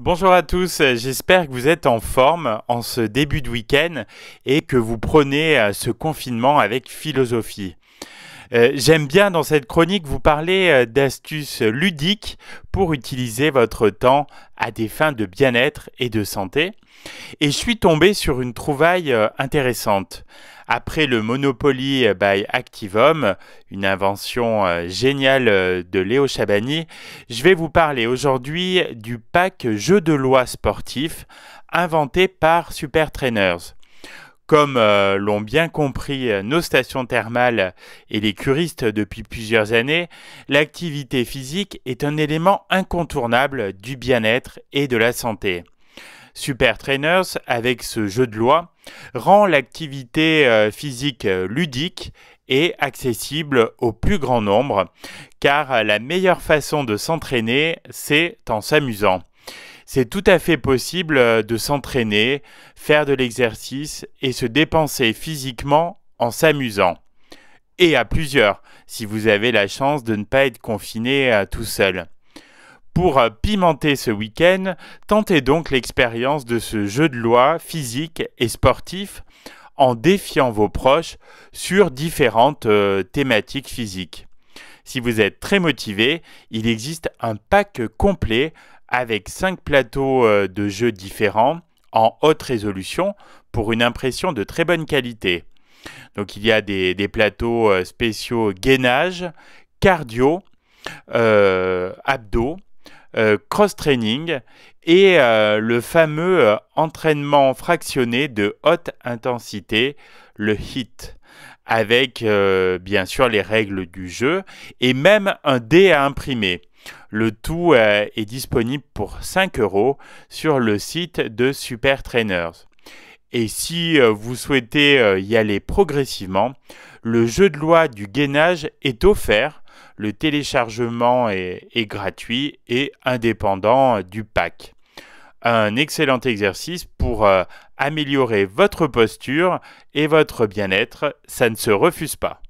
Bonjour à tous, j'espère que vous êtes en forme en ce début de week-end et que vous prenez euh, ce confinement avec philosophie. Euh, j'aime bien dans cette chronique vous parler euh, d'astuces ludiques pour utiliser votre temps à des fins de bien-être et de santé. Et je suis tombé sur une trouvaille euh, intéressante. Après le Monopoly by Activum, une invention géniale de Léo Chabani, je vais vous parler aujourd'hui du pack jeu de loi sportif inventé par Super Trainers. Comme euh, l'ont bien compris euh, nos stations thermales et les curistes depuis plusieurs années, l'activité physique est un élément incontournable du bien-être et de la santé. Super Trainers, avec ce jeu de loi, rend l'activité euh, physique ludique et accessible au plus grand nombre, car la meilleure façon de s'entraîner, c'est en s'amusant. C'est tout à fait possible euh, de s'entraîner, faire de l'exercice et se dépenser physiquement en s'amusant. Et à plusieurs, si vous avez la chance de ne pas être confiné euh, tout seul. Pour euh, pimenter ce week-end, tentez donc l'expérience de ce jeu de loi physique et sportif en défiant vos proches sur différentes thématiques physiques. Si vous êtes très motivé, il existe un pack complet avec 5 plateaux euh, de jeux différents en haute résolution pour une impression de très bonne qualité. Donc il y a des, plateaux euh, spéciaux gainage, cardio, euh, abdos, cross-training et le fameux entraînement fractionné de haute intensité, le HIT avec euh, bien sûr les règles du jeu et même un dé à imprimer. Le tout euh, est disponible pour 5 euros sur le site de Super Trainers. Et si euh, vous souhaitez y aller progressivement, le jeu de loi du gainage est offert, le téléchargement est gratuit et indépendant du pack un excellent exercice pour euh, améliorer votre posture et votre bien-être. Ça ne se refuse pas.